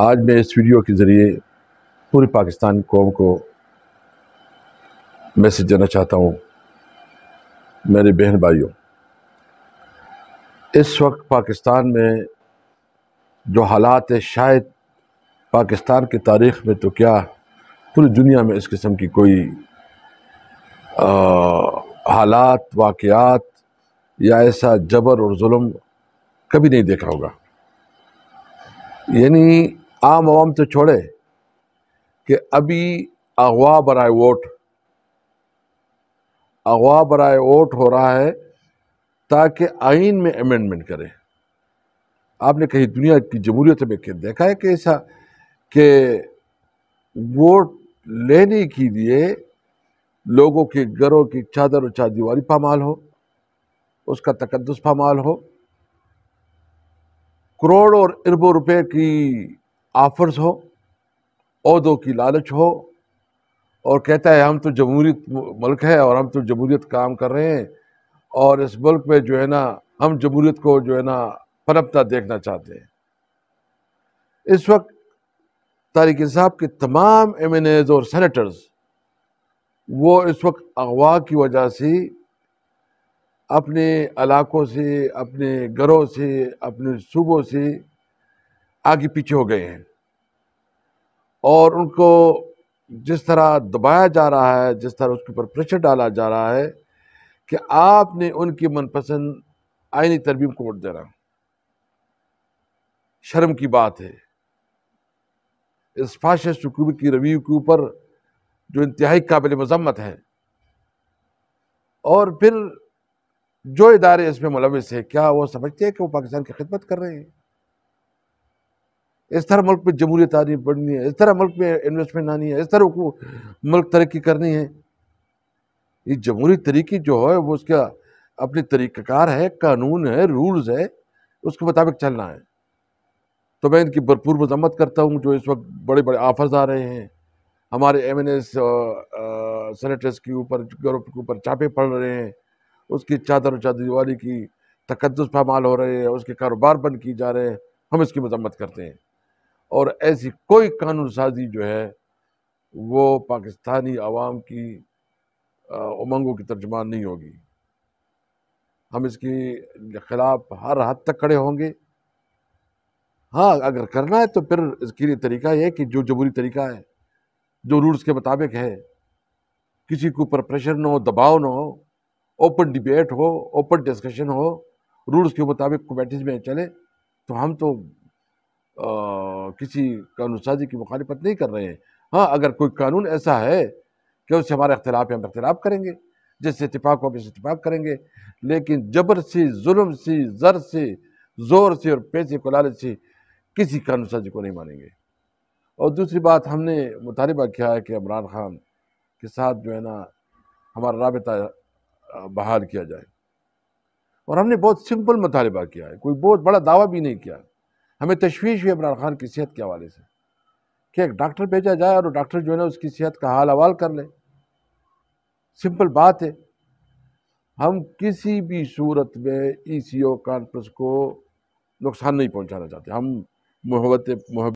आज मैं इस वीडियो के ज़रिए पूरी पाकिस्तान कौम को मैसेज देना चाहता हूँ मेरे बहन भाइयों इस वक्त पाकिस्तान में जो हालात है शायद पाकिस्तान की तारीख़ में तो क्या पूरी दुनिया में इस किस्म की कोई आ, हालात वाकयात या ऐसा जबर और जुल्म कभी नहीं देखा होगा यानी आम आवाम तो छोड़े कि अभी अगवा बरए वोट अगवा बरए वोट हो रहा है ताकि आइन में अमेंडमेंट करें आपने कहीं दुनिया की जमहूरियत में देखा है कि ऐसा कि वोट लेने के लिए लोगों के घरों की चादर और दीवारी पामाल हो उसका तकदस पामाल हो करोड़ और अरबों रुपए की आफर्स हो अहदों की लालच हो और कहता है हम तो जमहूरीत मुल्क है और हम तो जमहूरीत काम कर रहे हैं और इस मुल्क में जो है ना हम जमहूरीत को जो है ना परपता देखना चाहते हैं इस वक्त तारिक साहब के तमाम एम एन एज और सेनेटर्स वो इस वक्त अगवा की वजह से अपने इलाकों से अपने घरों से अपने सूबों से आगे पीछे हो गए हैं और उनको जिस तरह दबाया जा रहा है जिस तरह उसके ऊपर प्रेशर डाला जा रहा है कि आपने उनकी मनपसंद आइनी तरबीम को वोट देना शर्म की बात है इस फाशिस्ट हुकूमत की रवि के ऊपर जो इंतहाई काबिल मजम्मत है और फिर जो इदारे इसमें मुलविस है क्या वो समझते हैं कि वो पाकिस्तान की खिदमत कर रहे हैं इस तरह मुल्क में जमहूरियत आनी बढ़नी है इस तरह मुल्क में इन्वेस्टमेंट आनी है इस तरह को मुल्क तरक्की करनी है ये जमहूरी तरीके जो है वो उसका अपने तरीक़ाकार है कानून है रूल्स है उसके मुताबिक चलना है तो मैं इनकी भरपूर मजम्मत करता हूँ जो इस वक्त बड़े बड़े ऑफर्स आ रहे हैं हमारे एम एन एस सेनेटर्स के ऊपर ग्रुप के ऊपर चापे पड़ रहे हैं उसकी चादर चादर वाली की तकदस पामाल हो रहे हैं उसके कारोबार बंद किए जा रहे हैं हम इसकी मजम्मत करते हैं और ऐसी कोई कानून साजी जो है वो पाकिस्तानी आवाम की उमंगों की तर्जमान नहीं होगी हम इसके खिलाफ हर हद तक खड़े होंगे हाँ अगर करना है तो फिर इसके लिए तरीका यह कि जो जबूरी तरीका है जो रूल्स के मुताबिक है किसी के ऊपर प्रेशर ना हो दबाव ना हो ओपन डिबेट हो ओपन डिस्कशन हो रूल्स के मुताबिक कमेटीज में चले तो हम तो किसी कानून साजी की मुखालफत नहीं कर रहे हैं हाँ अगर कोई कानून ऐसा है कि उससे हमारे अख्तिलाफ़ हम अख्तिलाफ़ करेंगे जिससे इतफाक़ हो इतफाक़ करेंगे लेकिन जबर से जुल्म से ज़र से ज़ोर से और पैसे को लालच से किसी कानून साजी को नहीं मानेंगे और दूसरी बात हमने मुतालबा किया है कि इमरान खान के साथ जो है ना हमारा रबता बहाल किया जाए और हमने बहुत सिंपल मुतालबा किया है कोई बहुत बड़ा दावा भी नहीं किया हमें तशवीश हुई इमरान खान की सेहत के हवाले से कि एक डॉक्टर भेजा जाए और डॉक्टर जो है ना उसकी सेहत का हाल हवाल कर ले सिंपल बात है हम किसी भी सूरत में ई सी ओ कॉन्फ्रेंस को नुकसान नहीं पहुंचाना चाहते हम मोहब्बत मोहब्बत